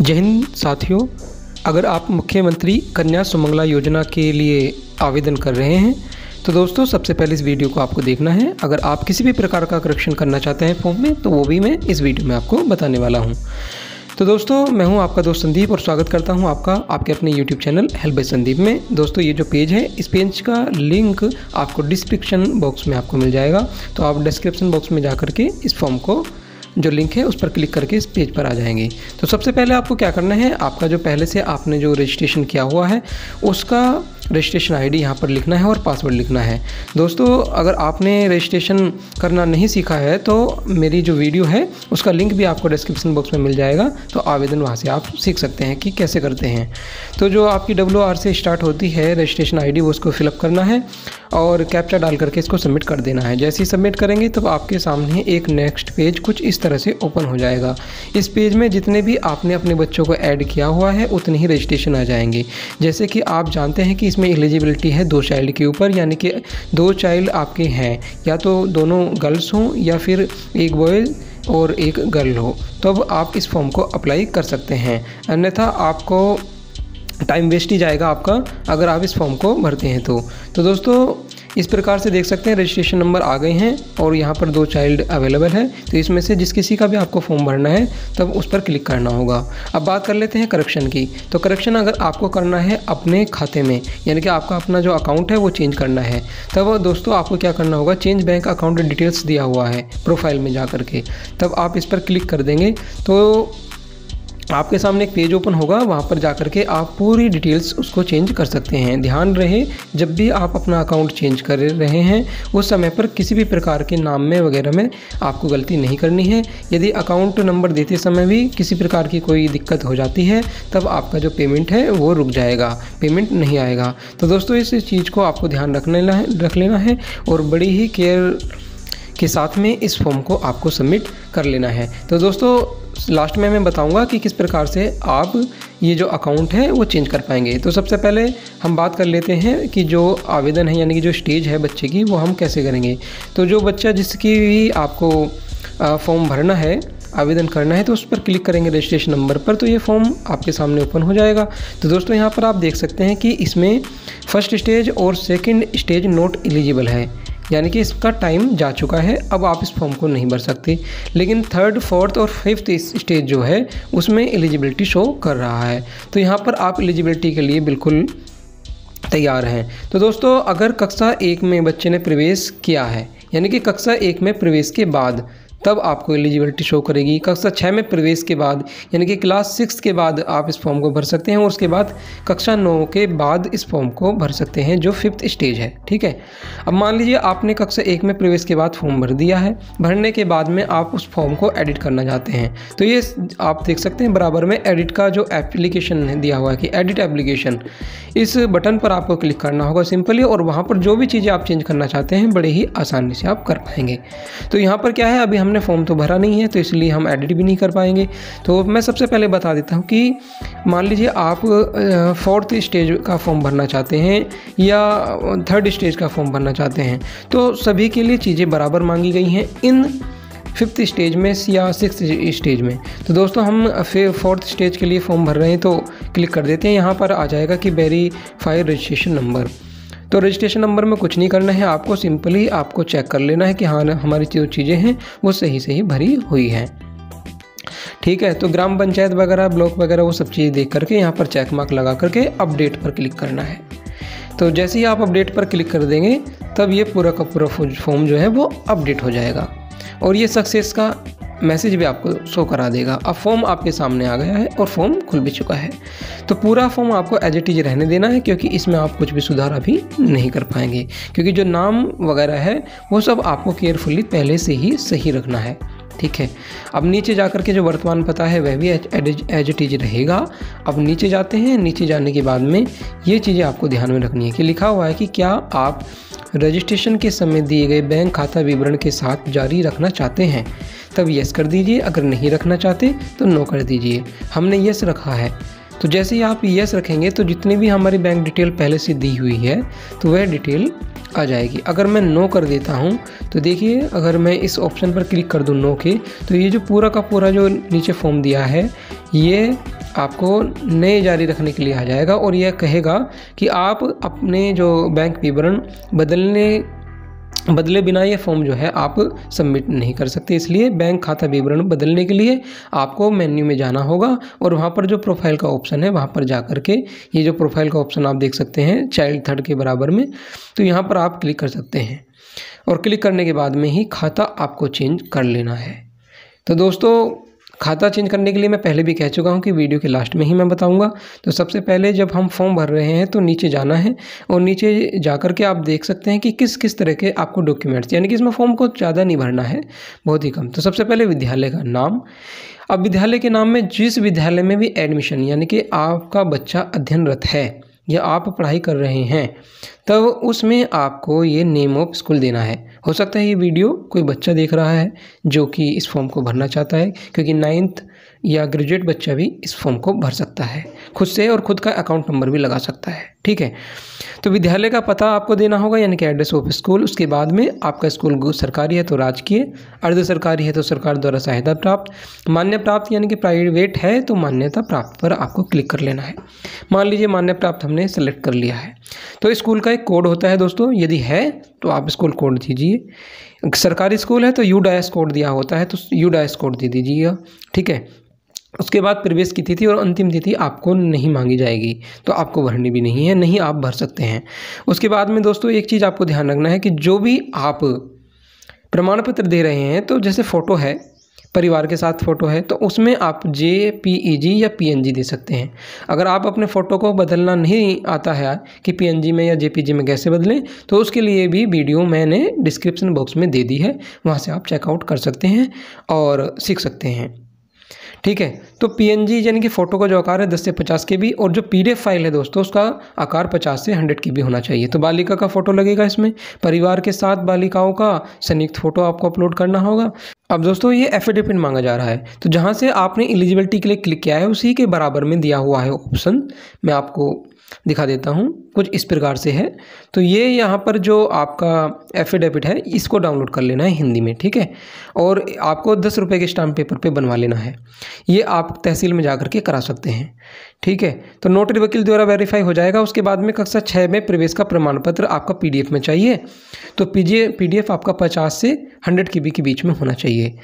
जय हिंद साथियों अगर आप मुख्यमंत्री कन्या सुमंगला योजना के लिए आवेदन कर रहे हैं तो दोस्तों सबसे पहले इस वीडियो को आपको देखना है अगर आप किसी भी प्रकार का करेक्शन करना चाहते हैं फॉर्म में तो वो भी मैं इस वीडियो में आपको बताने वाला हूँ तो दोस्तों मैं हूं आपका दोस्त संदीप और स्वागत करता हूं आपका आपके अपने YouTube चैनल हेल्प संदीप में दोस्तों ये जो पेज है इस पेज का लिंक आपको डिस्क्रिप्शन बॉक्स में आपको मिल जाएगा तो आप डिस्क्रिप्शन बॉक्स में जा के इस फॉर्म को जो लिंक है उस पर क्लिक करके इस पेज पर आ जाएंगे तो सबसे पहले आपको क्या करना है आपका जो पहले से आपने जो रजिस्ट्रेशन किया हुआ है उसका रजिस्ट्रेशन आईडी यहाँ पर लिखना है और पासवर्ड लिखना है दोस्तों अगर आपने रजिस्ट्रेशन करना नहीं सीखा है तो मेरी जो वीडियो है उसका लिंक भी आपको डिस्क्रिप्शन बॉक्स में मिल जाएगा तो आवेदन वहाँ से आप सीख सकते हैं कि कैसे करते हैं तो जो आपकी डब्ल्यू से स्टार्ट होती है रजिस्ट्रेशन आई वो उसको फिलअप करना है और कैप्चा डाल करके इसको सबमिट कर देना है जैसे ही सबमिट करेंगे तब तो आपके सामने एक नेक्स्ट पेज कुछ इस तरह से ओपन हो जाएगा इस पेज में जितने भी आपने अपने बच्चों को ऐड किया हुआ है उतने ही रजिस्ट्रेशन आ जाएंगे जैसे कि आप जानते हैं कि इस इसमें एलिजिबिलिटी है दो चाइल्ड के ऊपर यानी कि दो चाइल्ड आपके हैं या तो दोनों गर्ल्स हों या फिर एक बॉय और एक गर्ल हो तब तो आप इस फॉर्म को अप्लाई कर सकते हैं अन्यथा आपको टाइम वेस्ट ही जाएगा आपका अगर आप इस फॉर्म को भरते हैं तो तो दोस्तों इस प्रकार से देख सकते हैं रजिस्ट्रेशन नंबर आ गए हैं और यहाँ पर दो चाइल्ड अवेलेबल है तो इसमें से जिस किसी का भी आपको फॉर्म भरना है तब उस पर क्लिक करना होगा अब बात कर लेते हैं करेक्शन की तो करेक्शन अगर आपको करना है अपने खाते में यानी कि आपका अपना जो अकाउंट है वो चेंज करना है तब दोस्तों आपको क्या करना होगा चेंज बैंक अकाउंट डिटेल्स दिया हुआ है प्रोफाइल में जा करके तब आप इस पर क्लिक कर देंगे तो आपके सामने एक पेज ओपन होगा वहाँ पर जा कर के आप पूरी डिटेल्स उसको चेंज कर सकते हैं ध्यान रहे जब भी आप अपना अकाउंट चेंज कर रहे हैं उस समय पर किसी भी प्रकार के नाम में वगैरह में आपको गलती नहीं करनी है यदि अकाउंट नंबर देते समय भी किसी प्रकार की कोई दिक्कत हो जाती है तब आपका जो पेमेंट है वो रुक जाएगा पेमेंट नहीं आएगा तो दोस्तों इस चीज़ को आपको ध्यान रखने लेना है रख लेना है और बड़ी ही केयर के साथ में इस फॉर्म को आपको सबमिट कर लेना है तो दोस्तों लास्ट में मैं बताऊंगा कि किस प्रकार से आप ये जो अकाउंट है वो चेंज कर पाएंगे तो सबसे पहले हम बात कर लेते हैं कि जो आवेदन है यानी कि जो स्टेज है बच्चे की वो हम कैसे करेंगे तो जो बच्चा जिसकी भी आपको फॉर्म भरना है आवेदन करना है तो उस पर क्लिक करेंगे रजिस्ट्रेशन नंबर पर तो ये फॉर्म आपके सामने ओपन हो जाएगा तो दोस्तों यहाँ पर आप देख सकते हैं कि इसमें फर्स्ट स्टेज और सेकेंड स्टेज नॉट एलिजिबल है यानी कि इसका टाइम जा चुका है अब आप इस फॉर्म को नहीं भर सकते लेकिन थर्ड फोर्थ और फिफ्थ स्टेज जो है उसमें एलिजिबिलिटी शो कर रहा है तो यहाँ पर आप एलिजिबिलिटी के लिए बिल्कुल तैयार हैं तो दोस्तों अगर कक्षा एक में बच्चे ने प्रवेश किया है यानी कि कक्षा एक में प्रवेश के बाद तब आपको एलिजिबिलिटी शो करेगी कक्षा छः में प्रवेश के बाद यानी कि क्लास सिक्स के बाद आप इस फॉर्म को भर सकते हैं और उसके बाद कक्षा नौ के बाद इस फॉर्म को भर सकते हैं जो फिफ्थ स्टेज है ठीक है अब मान लीजिए आपने कक्षा एक में प्रवेश के बाद फॉर्म भर दिया है भरने के बाद में आप उस फॉर्म को एडिट करना चाहते हैं तो ये आप देख सकते हैं बराबर में एडिट का जो एप्लीकेशन दिया हुआ है कि एडिट एप्लीकेशन इस बटन पर आपको क्लिक करना होगा सिंपली और वहाँ पर जो भी चीज़ें आप चेंज करना चाहते हैं बड़े ही आसानी से आप कर पाएंगे तो यहाँ पर क्या है अभी हमने हमने फॉर्म तो भरा नहीं है तो इसलिए हम एडिट भी नहीं कर पाएंगे तो मैं सबसे पहले बता देता हूँ कि मान लीजिए आप फोर्थ स्टेज का फॉर्म भरना चाहते हैं या थर्ड स्टेज का फॉर्म भरना चाहते हैं तो सभी के लिए चीज़ें बराबर मांगी गई हैं इन फिफ्थ स्टेज में या सिक्स स्टेज में तो दोस्तों हम फिर फोर्थ स्टेज के लिए फॉर्म भर रहे हैं तो क्लिक कर देते हैं यहाँ पर आ जाएगा कि वेरीफाई रजिस्ट्रेशन नंबर तो रजिस्ट्रेशन नंबर में कुछ नहीं करना है आपको सिंपली आपको चेक कर लेना है कि हाँ हमारी जो चीज़ें हैं वो सही सही भरी हुई हैं ठीक है तो ग्राम पंचायत वगैरह ब्लॉक वगैरह वो सब चीज़ देख करके यहाँ पर चेक मार्क लगा करके अपडेट पर क्लिक करना है तो जैसे ही आप अपडेट पर क्लिक कर देंगे तब ये पूरा का पूरा फॉर्म जो है वो अपडेट हो जाएगा और ये सक्सेस का मैसेज भी आपको शो करा देगा अब फॉर्म आपके सामने आ गया है और फॉर्म खुल भी चुका है तो पूरा फॉर्म आपको एज इट इज रहने देना है क्योंकि इसमें आप कुछ भी सुधार अभी नहीं कर पाएंगे क्योंकि जो नाम वगैरह है वो सब आपको केयरफुली पहले से ही सही रखना है ठीक है अब नीचे जा कर के जो वर्तमान पता है वह भी एज इट इज रहेगा अब नीचे जाते हैं नीचे जाने के बाद में ये चीज़ें आपको ध्यान में रखनी है कि लिखा हुआ है कि क्या आप रजिस्ट्रेशन के समय दिए गए बैंक खाता विवरण के साथ जारी रखना चाहते हैं तब येस कर दीजिए अगर नहीं रखना चाहते तो नो कर दीजिए हमने यस रखा है तो जैसे ही आप यस रखेंगे तो जितनी भी हमारी बैंक डिटेल पहले से दी हुई है तो वह डिटेल आ जाएगी अगर मैं नो कर देता हूँ तो देखिए अगर मैं इस ऑप्शन पर क्लिक कर दूँ नो के तो ये जो पूरा का पूरा जो नीचे फॉर्म दिया है ये आपको नए जारी रखने के लिए आ जाएगा और यह कहेगा कि आप अपने जो बैंक विवरण बदलने बदले बिना ये फॉर्म जो है आप सबमिट नहीं कर सकते इसलिए बैंक खाता विवरण बदलने के लिए आपको मेन्यू में जाना होगा और वहाँ पर जो प्रोफाइल का ऑप्शन है वहाँ पर जा कर के ये जो प्रोफाइल का ऑप्शन आप देख सकते हैं चाइल्ड थर्ड के बराबर में तो यहाँ पर आप क्लिक कर सकते हैं और क्लिक करने के बाद में ही खाता आपको चेंज कर लेना है तो दोस्तों खाता चेंज करने के लिए मैं पहले भी कह चुका हूँ कि वीडियो के लास्ट में ही मैं बताऊँगा तो सबसे पहले जब हम फॉर्म भर रहे हैं तो नीचे जाना है और नीचे जा कर के आप देख सकते हैं कि किस किस तरह के आपको डॉक्यूमेंट्स यानी कि इसमें फॉर्म को ज़्यादा नहीं भरना है बहुत ही कम तो सबसे पहले विद्यालय का नाम अब विद्यालय के नाम में जिस विद्यालय में भी एडमिशन यानी कि आपका बच्चा अध्ययनरत है या आप पढ़ाई कर रहे हैं तब उसमें आपको ये नेम ऑफ स्कूल देना है हो सकता है ये वीडियो कोई बच्चा देख रहा है जो कि इस फॉर्म को भरना चाहता है क्योंकि नाइन्थ या ग्रेजुएट बच्चा भी इस फॉर्म को भर सकता है खुद से और खुद का अकाउंट नंबर भी लगा सकता है ठीक है तो विद्यालय का पता आपको देना होगा यानी कि एड्रेस ऑफ स्कूल उसके बाद में आपका स्कूल सरकारी है तो राजकीय अर्ध सरकारी है तो सरकार द्वारा सहायता प्राप्त मान्य प्राप्त यानी कि प्राइवेट है तो मान्यता प्राप्त पर आपको क्लिक कर लेना है मान लीजिए मान्य प्राप्त हमने सेलेक्ट कर लिया है तो स्कूल का एक कोड होता है दोस्तों यदि है तो आप स्कूल कोड दीजिए सरकारी स्कूल है तो यू डायस कोड दिया होता है तो यू डायस कोड दे दीजिएगा ठीक है उसके बाद प्रवेश की तिथि और अंतिम तिथि आपको नहीं मांगी जाएगी तो आपको भरनी भी नहीं है नहीं आप भर सकते हैं उसके बाद में दोस्तों एक चीज़ आपको ध्यान रखना है कि जो भी आप प्रमाण पत्र दे रहे हैं तो जैसे फ़ोटो है परिवार के साथ फ़ोटो है तो उसमें आप जे पी ई जी या पी एन जी दे सकते हैं अगर आप अपने फ़ोटो को बदलना नहीं आता है कि पी एन जी में या जे पी जी में कैसे बदलें तो उसके लिए भी वीडियो मैंने डिस्क्रिप्शन बॉक्स में दे दी है वहाँ से आप चेकआउट कर सकते हैं और सीख सकते हैं ठीक है तो पी यानी कि फ़ोटो का जो आकार है दस से पचास के बी और जो पी फाइल है दोस्तों उसका आकार पचास से हंड्रेड के बी होना चाहिए तो बालिका का फ़ोटो लगेगा इसमें परिवार के साथ बालिकाओं का संयुक्त फ़ोटो आपको अपलोड करना होगा अब दोस्तों ये एफिडेविट मांगा जा रहा है तो जहाँ से आपने एलिजिबिलिटी के लिए क्लिक किया है उसी के बराबर में दिया हुआ है ऑप्शन मैं आपको दिखा देता हूँ कुछ इस प्रकार से है तो ये यहाँ पर जो आपका एफिडेविट है इसको डाउनलोड कर लेना है हिंदी में ठीक है और आपको दस रुपये के स्टाम्प पेपर पे बनवा लेना है ये आप तहसील में जा करके के करा सकते हैं ठीक है तो नोटरी वकील द्वारा वेरीफाई हो जाएगा उसके बाद में कक्षा छः में प्रवेश का प्रमाण पत्र आपका पीडीएफ में चाहिए तो पीजे पीडीएफ आपका पचास से हंड्रेड के के बीच में होना चाहिए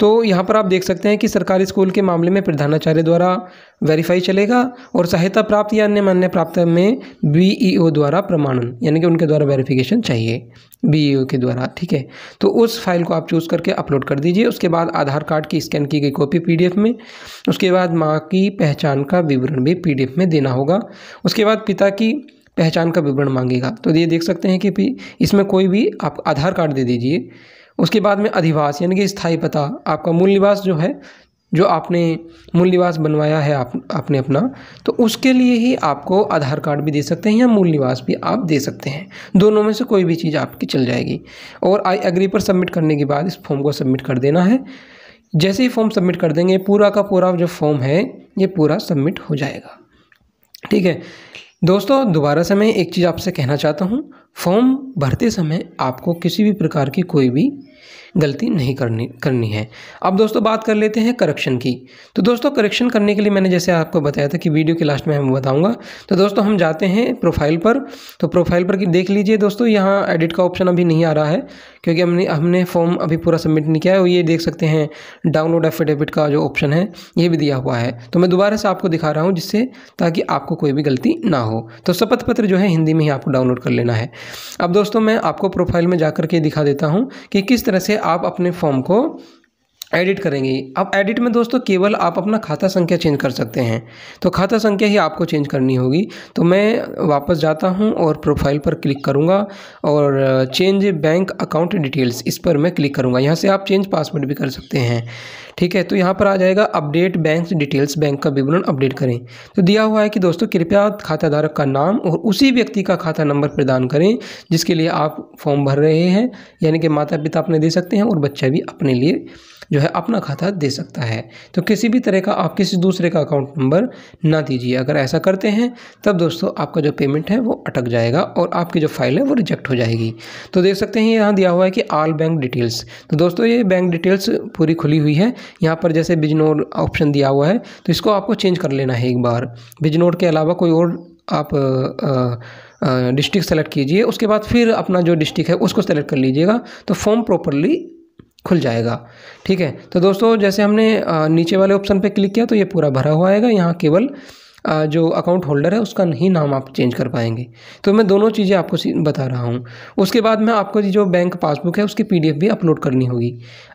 तो यहाँ पर आप देख सकते हैं कि सरकारी स्कूल के मामले में प्रधानाचार्य द्वारा वेरीफाई चलेगा और सहायता प्राप्त या अन्य मान्य प्राप्त में बी e द्वारा प्रमाणन यानी कि उनके द्वारा वेरिफिकेशन चाहिए बी e के द्वारा ठीक है तो उस फाइल को आप चूज़ करके अपलोड कर दीजिए उसके बाद आधार कार्ड की स्कैन की गई कॉपी पी में उसके बाद माँ की पहचान का विवरण विवरण भी पीडीएफ में देना होगा उसके बाद पिता की पहचान का विवरण मांगेगा तो ये देख सकते हैं कि इसमें कोई भी आप आधार कार्ड दे दीजिए उसके बाद में अधिवास यानी कि स्थायी पता आपका मूल निवास जो है जो आपने मूल निवास बनवाया है आप आपने अपना तो उसके लिए ही आपको आधार कार्ड भी दे सकते हैं या मूल निवास भी आप दे सकते हैं दोनों में से कोई भी चीज़ आपकी चल जाएगी और आई एग्री पर सबमिट करने के बाद इस फॉर्म को सबमिट कर देना है जैसे ही फॉर्म सबमिट कर देंगे पूरा का पूरा जो फॉर्म है ये पूरा सबमिट हो जाएगा ठीक है दोस्तों दोबारा से मैं एक चीज़ आपसे कहना चाहता हूँ फॉर्म भरते समय आपको किसी भी प्रकार की कोई भी गलती नहीं करनी करनी है अब दोस्तों बात कर लेते हैं करेक्शन की तो दोस्तों करेक्शन करने के लिए मैंने जैसे आपको बताया था कि वीडियो के लास्ट में मैं बताऊंगा तो दोस्तों हम जाते हैं प्रोफाइल पर तो प्रोफाइल पर देख लीजिए दोस्तों यहाँ एडिट का ऑप्शन अभी नहीं आ रहा है क्योंकि हमने हमने फॉर्म अभी पूरा सबमिट नहीं किया है और ये देख सकते हैं डाउनलोड एफिडेविट का जो ऑप्शन है ये भी दिया हुआ है तो मैं दोबारा से आपको दिखा रहा हूँ जिससे ताकि आपको कोई भी गलती ना हो तो शपथ पत्र जो है हिंदी में ही आपको डाउनलोड कर लेना है अब दोस्तों मैं आपको प्रोफाइल में जाकर के दिखा देता हूं कि किस तरह से आप अपने फॉर्म को एडिट करेंगे अब एडिट में दोस्तों केवल आप अपना खाता संख्या चेंज कर सकते हैं तो खाता संख्या ही आपको चेंज करनी होगी तो मैं वापस जाता हूं और प्रोफाइल पर क्लिक करूंगा और चेंज बैंक अकाउंट डिटेल्स इस पर मैं क्लिक करूंगा यहां से आप चेंज पासवर्ड भी कर सकते हैं ठीक है तो यहाँ पर आ जाएगा अपडेट बैंक डिटेल्स बैंक का विवरण अपडेट करें तो दिया हुआ है कि दोस्तों कृपया खाताधारक का नाम और उसी व्यक्ति का खाता नंबर प्रदान करें जिसके लिए आप फॉर्म भर रहे हैं यानी कि माता पिता अपने दे सकते हैं और बच्चा भी अपने लिए जो है अपना खाता दे सकता है तो किसी भी तरह का आप किसी दूसरे का अकाउंट नंबर ना दीजिए अगर ऐसा करते हैं तब दोस्तों आपका जो पेमेंट है वो अटक जाएगा और आपकी जो फाइल है वो रिजेक्ट हो जाएगी तो देख सकते हैं यहाँ दिया हुआ है कि आल बैंक डिटेल्स तो दोस्तों ये बैंक डिटेल्स पूरी खुली हुई है यहाँ पर जैसे बिजनोर ऑप्शन दिया हुआ है तो इसको आपको चेंज कर लेना है एक बार बिजनोर के अलावा कोई और आप डिस्ट्रिक्ट सेलेक्ट कीजिए उसके बाद फिर अपना जो डिस्ट्रिक्ट है उसको सेलेक्ट कर लीजिएगा तो फॉर्म प्रॉपरली खुल जाएगा ठीक है तो दोस्तों जैसे हमने नीचे वाले ऑप्शन पे क्लिक किया तो ये पूरा भरा हुआ आएगा यहाँ केवल जो अकाउंट होल्डर है उसका नहीं नाम आप चेंज कर पाएंगे तो मैं दोनों चीज़ें आपको बता रहा हूँ उसके बाद में आपको जो बैंक पासबुक है उसकी पीडीएफ भी अपलोड करनी होगी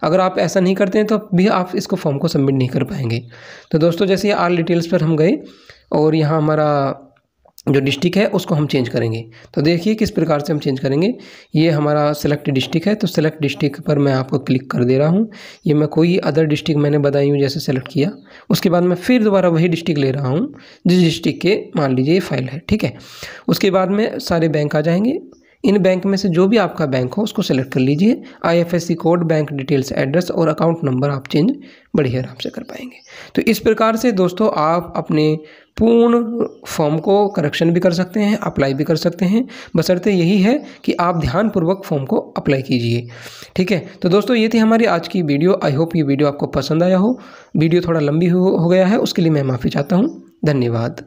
अगर आप ऐसा नहीं करते हैं तो भी आप इसको फॉर्म को सबमिट नहीं कर पाएंगे तो दोस्तों जैसे आल डिटेल्स पर हम गए और यहाँ हमारा जो डिस्ट्रिक्ट है उसको हम चेंज करेंगे तो देखिए किस प्रकार से हम चेंज करेंगे ये हमारा सेलेक्ट डिस्ट्रिक्ट है तो सेलेक्ट डिस्ट्रिक्ट पर मैं आपको क्लिक कर दे रहा हूँ ये मैं कोई अदर डिस्ट्रिक्ट मैंने बताई हूँ जैसे सेलेक्ट किया उसके बाद मैं फिर दोबारा वही डिस्ट्रिक्ट ले रहा हूँ जिस डिस्ट्रिक्ट के मान लीजिए ये फाइल है ठीक है उसके बाद में सारे बैंक आ जाएंगे इन बैंक में से जो भी आपका बैंक हो उसको सेलेक्ट कर लीजिए IFSC code bank details address और अकाउंट नंबर आप चेंज बढ़िया आराम से कर पाएंगे तो इस प्रकार से दोस्तों आप अपने पूर्ण फॉर्म को करेक्शन भी कर सकते हैं अप्लाई भी कर सकते हैं बसरते यही है कि आप ध्यानपूर्वक फॉर्म को अप्लाई कीजिए ठीक है तो दोस्तों ये थी हमारी आज की वीडियो आई होप ये वीडियो आपको पसंद आया हो वीडियो थोड़ा लंबी हो, हो गया है उसके लिए मैं माफ़ी चाहता हूँ धन्यवाद